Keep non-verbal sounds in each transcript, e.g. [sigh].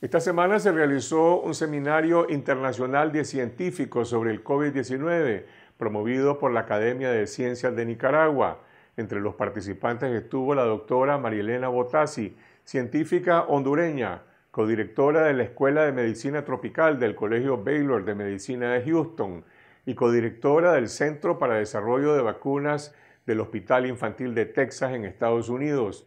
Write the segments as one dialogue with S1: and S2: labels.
S1: Esta semana se realizó un seminario internacional de científicos sobre el COVID-19, promovido por la Academia de Ciencias de Nicaragua. Entre los participantes estuvo la doctora Marielena Botasi, científica hondureña, codirectora de la Escuela de Medicina Tropical del Colegio Baylor de Medicina de Houston y codirectora del Centro para Desarrollo de Vacunas del Hospital Infantil de Texas en Estados Unidos.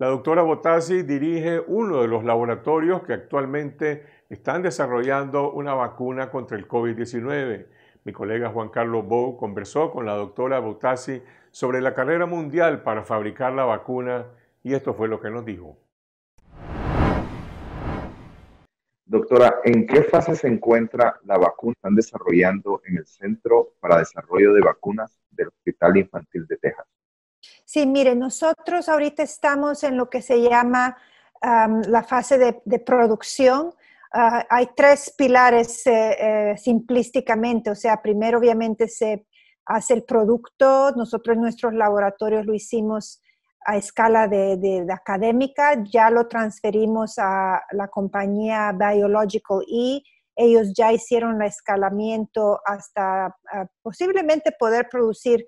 S1: La doctora Botazzi dirige uno de los laboratorios que actualmente están desarrollando una vacuna contra el COVID-19. Mi colega Juan Carlos Bou conversó con la doctora Botazzi sobre la carrera mundial para fabricar la vacuna y esto fue lo que nos dijo. Doctora, ¿en qué fase se encuentra la vacuna que están desarrollando en el Centro para Desarrollo de Vacunas del Hospital Infantil de Texas?
S2: Sí, mire, nosotros ahorita estamos en lo que se llama la fase de, producción. Ah, hay tres pilares eh, eh, simplísticamente, o sea, primero obviamente se hace el producto, nosotros en nuestros laboratorios lo hicimos a escala de, académica, ya lo transferimos a la compañía Biological E, ellos ya hicieron el escalamiento hasta ah, posiblemente poder producir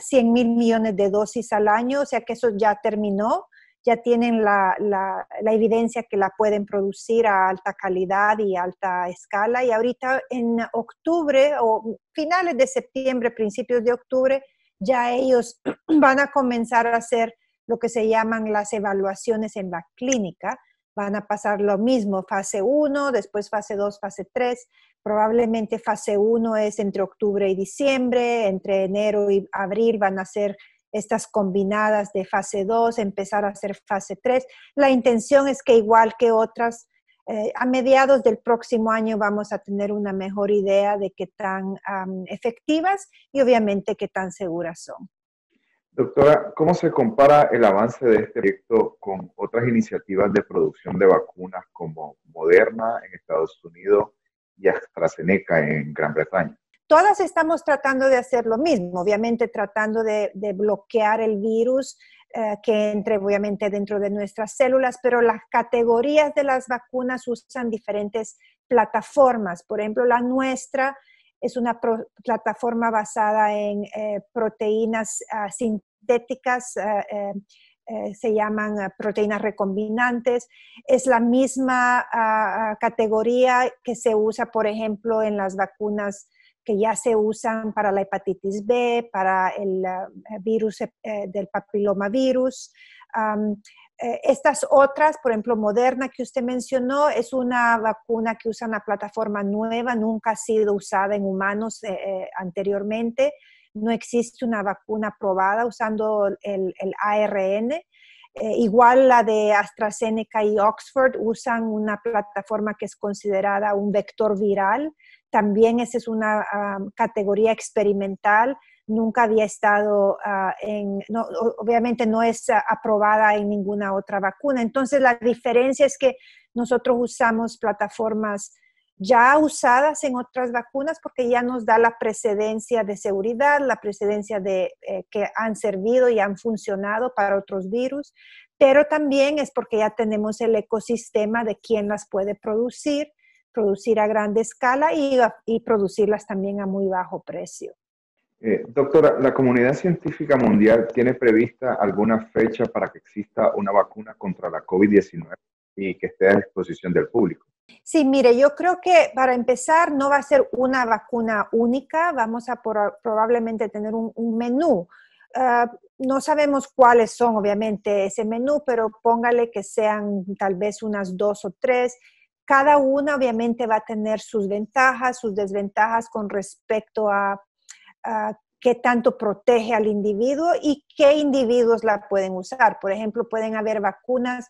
S2: 100 mil millones de dosis al año, o sea que eso ya terminó, ya tienen la, la, evidencia que la pueden producir a alta calidad y alta escala. Y ahorita en octubre o finales de septiembre, principios de octubre, ya ellos [clears throat] van a comenzar a hacer lo que se llaman las evaluaciones en la clínica, van a pasar lo mismo, fase 1, después fase 2, fase 3. Probablemente fase 1 es entre octubre y diciembre, entre enero y abril van a ser estas combinadas de fase 2, empezar a hacer fase 3. La intención es que igual que otras, eh, a mediados del próximo año vamos a tener una mejor idea de qué tan efectivas y obviamente qué tan seguras son.
S1: Doctora, ¿cómo se compara el avance de este proyecto con otras iniciativas de producción de vacunas como Moderna en Estados Unidos y AstraZeneca en Gran Bretaña?
S2: Todas estamos tratando de hacer lo mismo, obviamente tratando de, bloquear el virus eh, que entre obviamente dentro de nuestras células, pero las categorías de las vacunas usan diferentes plataformas. Por ejemplo, la nuestra es una plataforma basada en eh, proteínas ah, sin, eh, eh, eh, se llaman proteínas recombinantes. Es la misma ah, ah, categoría que se usa, por ejemplo, en las vacunas que ya se usan para la hepatitis B, para el virus del papilomavirus. estas otras, por ejemplo, Moderna que usted mencionó, es una vacuna que usa una plataforma nueva, nunca ha sido usada en humanos anteriormente no existe una vacuna aprobada usando el, ARN. Eh, igual la de AstraZeneca y Oxford usan una plataforma que es considerada un vector viral. También esa es una categoría experimental. Nunca había estado ah, en, obviamente no es ah, aprobada en ninguna otra vacuna. Entonces la diferencia es que nosotros usamos plataformas ya usadas en otras vacunas porque ya nos da la precedencia de seguridad, la precedencia de eh, que han servido y han funcionado para otros virus, pero también es porque ya tenemos el ecosistema de quién las puede producir, producir a grande escala y, producirlas también a muy bajo precio.
S1: Eh, doctora, ¿la comunidad científica mundial tiene prevista alguna fecha para que exista una vacuna contra la COVID-19 y que esté a disposición del público?
S2: Sí, mire, yo creo que para empezar no va a ser una vacuna única, vamos a probablemente tener un, menú. Ah, no sabemos cuáles son, obviamente, ese menú, pero póngale que sean tal vez unas dos o tres. Cada una obviamente va a tener sus ventajas, sus desventajas con respecto a, a qué tanto protege al individuo y qué individuos la pueden usar. Por ejemplo, pueden haber vacunas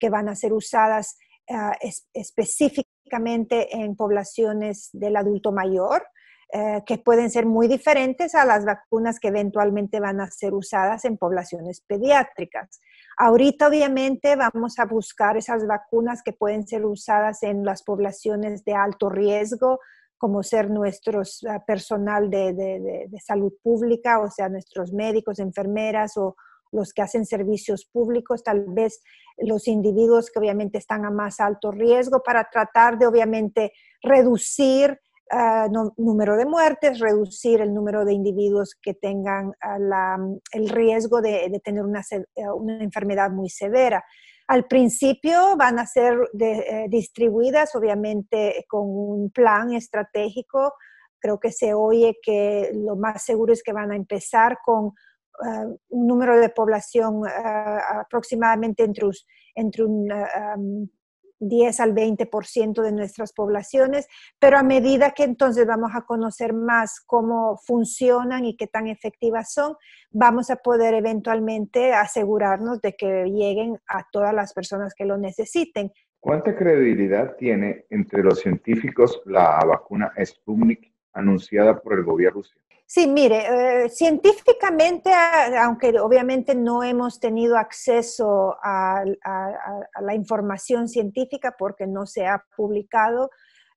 S2: que van a ser usadas Ah, específicamente en poblaciones del adulto mayor, eh, que pueden ser muy diferentes a las vacunas que eventualmente van a ser usadas en poblaciones pediátricas. Ahorita obviamente vamos a buscar esas vacunas que pueden ser usadas en las poblaciones de alto riesgo, como ser nuestros ah, personal de, salud pública, o sea, nuestros médicos, enfermeras o, los que hacen servicios públicos, tal vez los individuos que obviamente están a más alto riesgo para tratar de obviamente reducir el ah, número de muertes, reducir el número de individuos que tengan ah, el riesgo de, tener eh, una, enfermedad muy severa. Al principio van a ser eh, distribuidas obviamente con un plan estratégico. Creo que se oye que lo más seguro es que van a empezar con Ah, un número de población ah, aproximadamente entre, entre un 10 al 20% de nuestras poblaciones, pero a medida que entonces vamos a conocer más cómo funcionan y qué tan efectivas son, vamos a poder eventualmente asegurarnos de que lleguen a todas las personas que lo necesiten. ¿Cuánta
S1: credibilidad tiene entre los científicos la vacuna Sputnik anunciada por el gobierno ruso?
S2: Sí, mire, eh, científicamente, aunque obviamente no hemos tenido acceso a, la información científica porque no se ha publicado,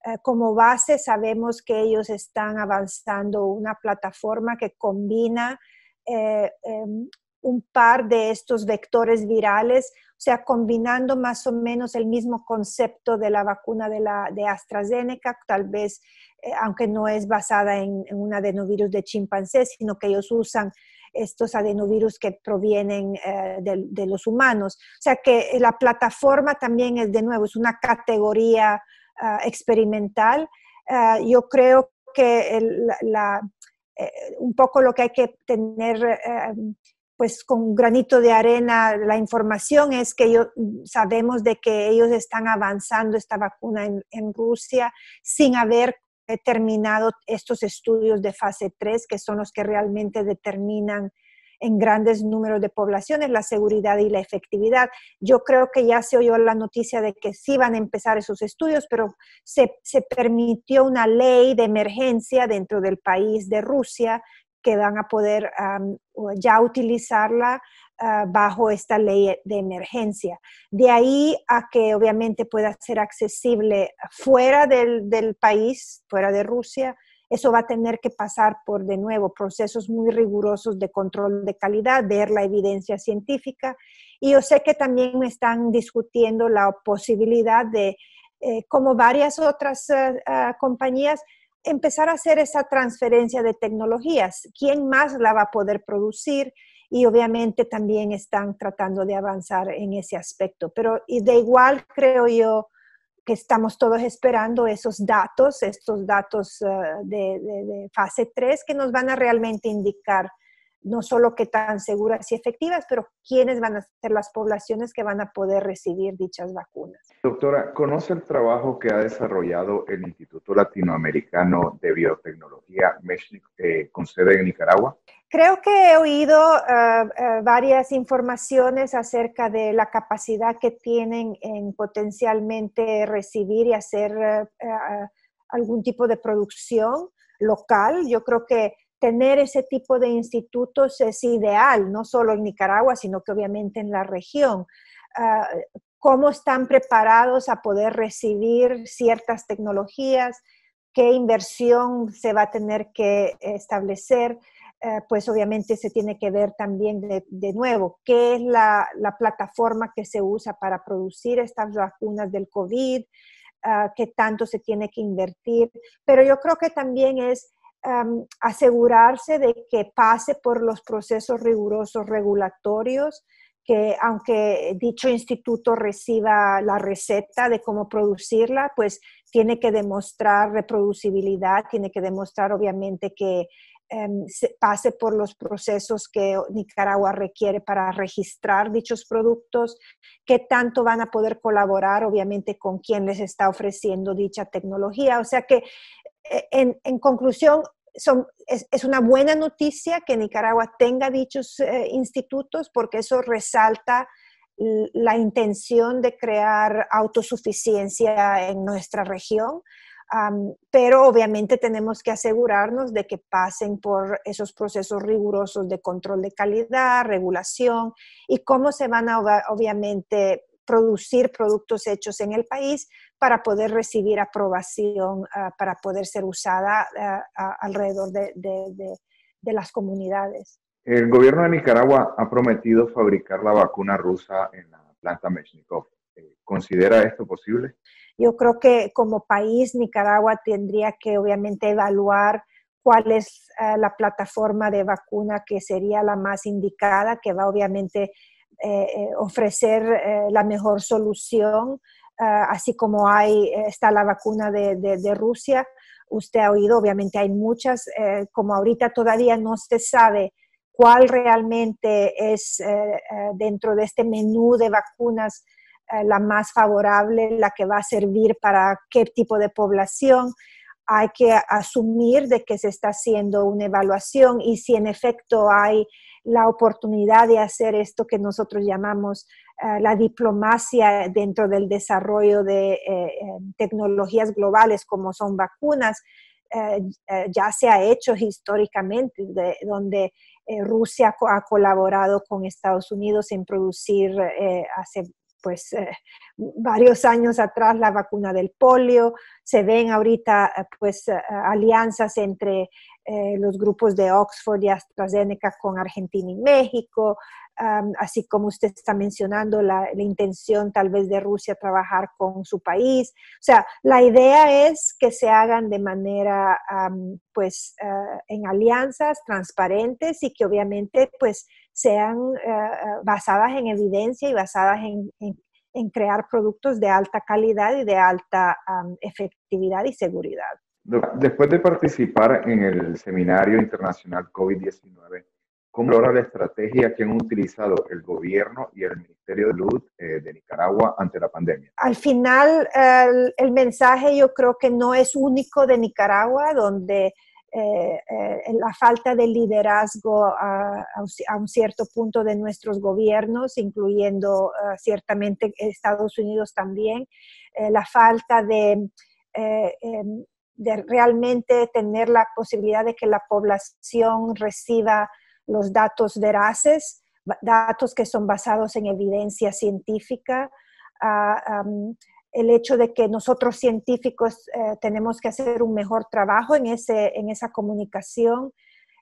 S2: eh, como base sabemos que ellos están avanzando una plataforma que combina eh, em, un par de estos vectores virales, o sea, combinando más o menos el mismo concepto de la vacuna de, la, de AstraZeneca, tal vez, eh, aunque no es basada en, un adenovirus de chimpancé, sino que ellos usan estos adenovirus que provienen eh, de, los humanos. O sea que la plataforma también es, de nuevo, es una categoría ah, experimental. Ah, yo creo que eh, un poco lo que hay que tener pues con granito de arena, la información es que sabemos de que ellos están avanzando esta vacuna en, Rusia sin haber terminado estos estudios de fase 3, que son los que realmente determinan en grandes números de poblaciones la seguridad y la efectividad. Yo creo que ya se oyó la noticia de que sí van a empezar esos estudios, pero se permitió una ley de emergencia dentro del país de Rusia que van a poder ya utilizarla ah, bajo esta ley de emergencia. De ahí a que obviamente pueda ser accesible fuera del, país, fuera de Rusia, eso va a tener que pasar por, de nuevo, procesos muy rigurosos de control de calidad, ver la evidencia científica. Y yo sé que también están discutiendo la posibilidad de, eh, como varias otras eh, ah, compañías, empezar a hacer esa transferencia de tecnologías. ¿Quién más la va a poder producir? Y obviamente también están tratando de avanzar en ese aspecto. Pero y de igual creo yo que estamos todos esperando esos datos, estos datos eh, de, de fase 3 que nos van a realmente indicar no solo qué tan seguras y efectivas, pero quiénes van a ser las poblaciones que van a poder recibir dichas vacunas.
S1: Doctora, ¿conoce el trabajo que ha desarrollado el Instituto Latinoamericano de Biotecnología Meshnik, eh, con sede en Nicaragua?
S2: Creo que he oído eh, eh, varias informaciones acerca de la capacidad que tienen en potencialmente recibir y hacer algún tipo de producción local. Yo creo que tener ese tipo de institutos es ideal, no solo en Nicaragua, sino que obviamente en la región. Ah, ¿Cómo están preparados a poder recibir ciertas tecnologías? ¿Qué inversión se va a tener que establecer? Eh, pues obviamente se tiene que ver también de, nuevo qué es la, la, plataforma que se usa para producir estas vacunas del COVID, ah, qué tanto se tiene que invertir, pero yo creo que también es asegurarse de que pase por los procesos rigurosos regulatorios, que aunque dicho instituto reciba la receta de cómo producirla, pues tiene que demostrar reproducibilidad, tiene que demostrar obviamente que em, pase por los procesos que Nicaragua requiere para registrar dichos productos, qué tanto van a poder colaborar obviamente con quien les está ofreciendo dicha tecnología. O sea que e, en, conclusión, son, es, una buena noticia que Nicaragua tenga dichos eh, institutos porque eso resalta la intención de crear autosuficiencia en nuestra región, pero obviamente tenemos que asegurarnos de que pasen por esos procesos rigurosos de control de calidad, regulación y cómo se van a obviamente producir productos hechos en el país para poder recibir aprobación, ah, para poder ser usada ah, alrededor de, las comunidades.
S1: El gobierno de Nicaragua ha prometido fabricar la vacuna rusa en la planta Mechnikov. Eh, ¿Considera esto posible?
S2: Yo creo que como país Nicaragua tendría que obviamente evaluar cuál es ah, la plataforma de vacuna que sería la más indicada, que va obviamente eh, eh, ofrecer eh, la mejor solución, así como hay, está la vacuna de, de, Rusia. Usted ha oído, obviamente hay muchas, como ahorita todavía no se sabe cuál realmente es dentro de este menú de vacunas la más favorable, la que va a servir para qué tipo de población hay que asumir de que se está haciendo una evaluación y si en efecto hay la oportunidad de hacer esto que nosotros llamamos eh, la diplomacia dentro del desarrollo de eh, tecnologías globales como son vacunas, eh, ya se ha hecho históricamente, donde Rusia ha colaborado con Estados Unidos en producir pues eh, varios años atrás la vacuna del polio, se ven ahorita eh, pues eh, alianzas entre los grupos de Oxford y AstraZeneca con Argentina y México, así como usted está mencionando la, la, intención tal vez de Rusia trabajar con su país. O sea, la idea es que se hagan de manera pues en alianzas transparentes y que obviamente pues sean eh, eh, basadas en evidencia y basadas en, crear productos de alta calidad y de alta efectividad y seguridad.
S1: Después de participar en el seminario internacional COVID-19, ¿cómo logra la estrategia que han utilizado el gobierno y el Ministerio de Salud eh, de Nicaragua ante la pandemia?
S2: Al final, el mensaje yo creo que no es único de Nicaragua, donde eh, eh, la falta de liderazgo a, un, cierto punto de nuestros gobiernos, incluyendo eh, ciertamente Estados Unidos también, la falta em, de, realmente tener la posibilidad de que la población reciba los datos veraces, datos que son basados en evidencia científica. Ah, el hecho de que nosotros científicos eh, tenemos que hacer un mejor trabajo en, en esa comunicación,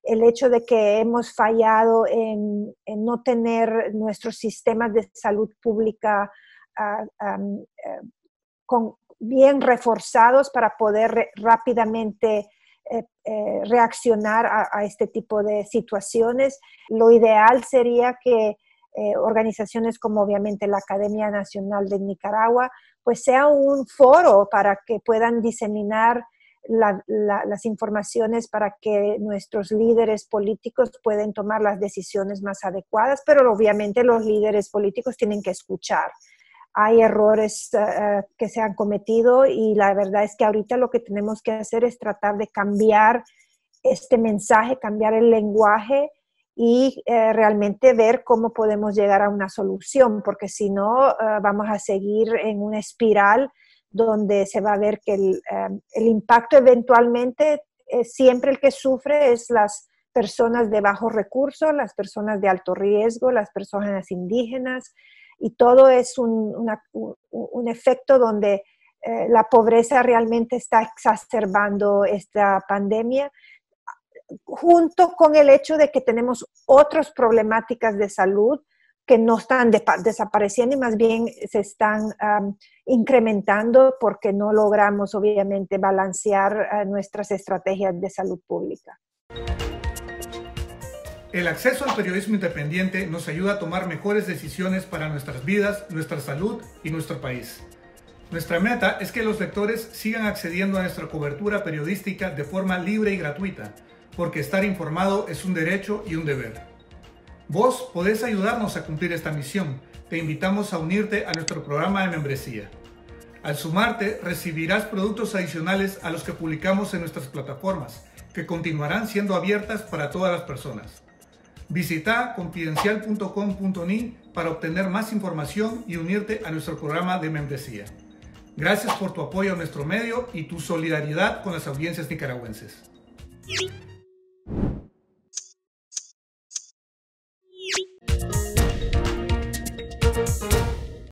S2: el hecho de que hemos fallado en, no tener nuestros sistemas de salud pública ah, eh, bien reforzados para poder rápidamente eh, reaccionar a, este tipo de situaciones. Lo ideal sería que eh, organizaciones como obviamente la Academia Nacional de Nicaragua, pues sea un foro para que puedan diseminar las informaciones para que nuestros líderes políticos puedan tomar las decisiones más adecuadas, pero obviamente los líderes políticos tienen que escuchar. Hay errores eh, eh, que se han cometido y la verdad es que ahorita lo que tenemos que hacer es tratar de cambiar este mensaje, cambiar el lenguaje y eh, realmente ver cómo podemos llegar a una solución, porque si no, eh, vamos a seguir en una espiral donde se va a ver que el, eh, el impacto eventualmente siempre el que sufre es las personas de bajo recurso, las personas de alto riesgo, las personas indígenas, y todo es un, un efecto donde la pobreza realmente está exacerbando esta pandemia junto con el hecho de que tenemos otras problemáticas de salud que no están desapareciendo y más bien se están incrementando porque no logramos obviamente balancear eh, nuestras estrategias de salud pública.
S1: El acceso al periodismo independiente nos ayuda a tomar mejores decisiones para nuestras vidas, nuestra salud y nuestro país. Nuestra meta es que los lectores sigan accediendo a nuestra cobertura periodística de forma libre y gratuita porque estar informado es un derecho y un deber. Vos podés ayudarnos a cumplir esta misión. Te invitamos a unirte a nuestro programa de membresía. Al sumarte, recibirás productos adicionales a los que publicamos en nuestras plataformas, que continuarán siendo abiertas para todas las personas. Visita confidencial.com.ni para obtener más información y unirte a nuestro programa de membresía. Gracias por tu apoyo a nuestro medio y tu solidaridad con las audiencias nicaragüenses.